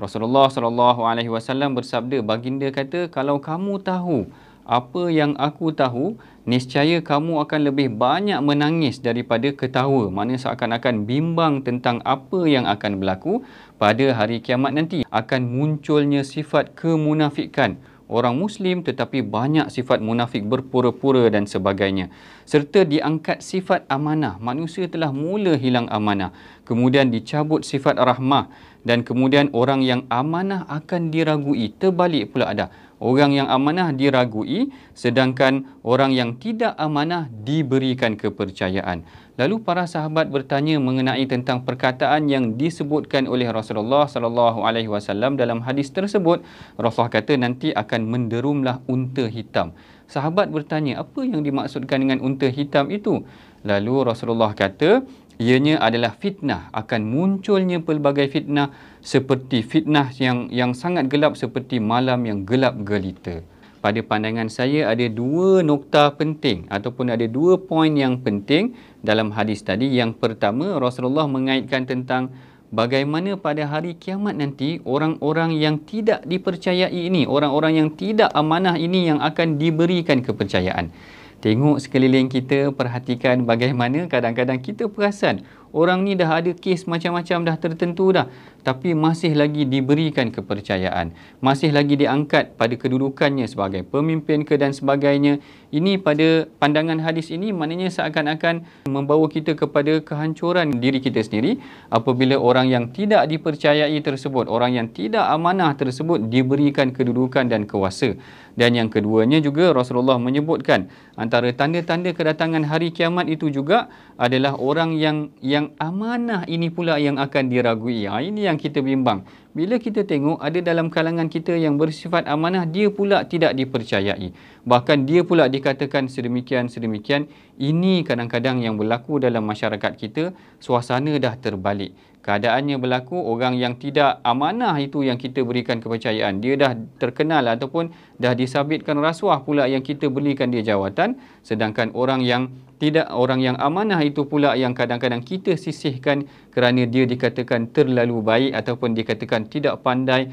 Rasulullah sallallahu alaihi wasallam bersabda baginda kata kalau kamu tahu apa yang aku tahu niscaya kamu akan lebih banyak menangis daripada ketawa mana seakan-akan bimbang tentang apa yang akan berlaku pada hari kiamat nanti akan munculnya sifat kemunafikan orang muslim tetapi banyak sifat munafik berpura-pura dan sebagainya serta diangkat sifat amanah manusia telah mula hilang amanah kemudian dicabut sifat rahmah dan kemudian orang yang amanah akan diragui terbalik pula ada orang yang amanah diragui sedangkan orang yang tidak amanah diberikan kepercayaan. Lalu para sahabat bertanya mengenai tentang perkataan yang disebutkan oleh Rasulullah sallallahu alaihi wasallam dalam hadis tersebut. Rasulullah kata nanti akan menderumlah unta hitam. Sahabat bertanya apa yang dimaksudkan dengan unta hitam itu? Lalu Rasulullah kata, ianya adalah fitnah akan munculnya pelbagai fitnah seperti fitnah yang yang sangat gelap seperti malam yang gelap gelita pada pandangan saya ada dua nokta penting ataupun ada dua poin yang penting dalam hadis tadi yang pertama Rasulullah mengaitkan tentang bagaimana pada hari kiamat nanti orang-orang yang tidak dipercayai ini orang-orang yang tidak amanah ini yang akan diberikan kepercayaan Tengok sekeliling kita, perhatikan bagaimana kadang-kadang kita perasan orang ni dah ada kes macam-macam dah tertentu dah tapi masih lagi diberikan kepercayaan masih lagi diangkat pada kedudukannya sebagai pemimpin ke dan sebagainya ini pada pandangan hadis ini maknanya seakan-akan membawa kita kepada kehancuran diri kita sendiri apabila orang yang tidak dipercayai tersebut orang yang tidak amanah tersebut diberikan kedudukan dan kuasa dan yang keduanya juga Rasulullah menyebutkan antara tanda-tanda kedatangan hari kiamat itu juga adalah orang yang yang yang amanah ini pula yang akan diragui. Ha, ini yang kita bimbang. Bila kita tengok ada dalam kalangan kita yang bersifat amanah, dia pula tidak dipercayai. Bahkan dia pula dikatakan sedemikian-sedemikian. Ini kadang-kadang yang berlaku dalam masyarakat kita, suasana dah terbalik keadaannya berlaku orang yang tidak amanah itu yang kita berikan kepercayaan dia dah terkenal ataupun dah disabitkan rasuah pula yang kita berikan dia jawatan sedangkan orang yang tidak orang yang amanah itu pula yang kadang-kadang kita sisihkan kerana dia dikatakan terlalu baik ataupun dikatakan tidak pandai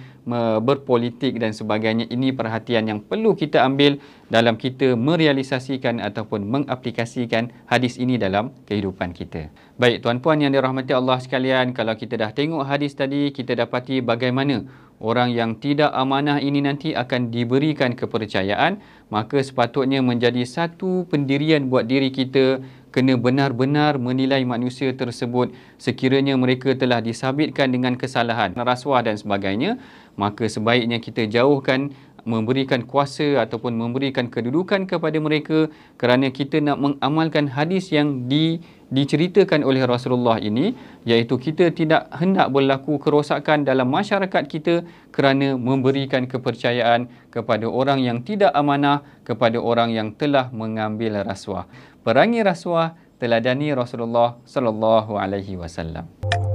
berpolitik dan sebagainya ini perhatian yang perlu kita ambil dalam kita merealisasikan ataupun mengaplikasikan hadis ini dalam kehidupan kita. Baik tuan-puan yang dirahmati Allah sekalian, kalau kita dah tengok hadis tadi, kita dapati bagaimana orang yang tidak amanah ini nanti akan diberikan kepercayaan, maka sepatutnya menjadi satu pendirian buat diri kita kena benar-benar menilai manusia tersebut sekiranya mereka telah disabitkan dengan kesalahan rasuah dan sebagainya maka sebaiknya kita jauhkan memberikan kuasa ataupun memberikan kedudukan kepada mereka kerana kita nak mengamalkan hadis yang di, diceritakan oleh Rasulullah ini iaitu kita tidak hendak berlaku kerosakan dalam masyarakat kita kerana memberikan kepercayaan kepada orang yang tidak amanah kepada orang yang telah mengambil rasuah perangi rasuah teladani Rasulullah sallallahu alaihi wasallam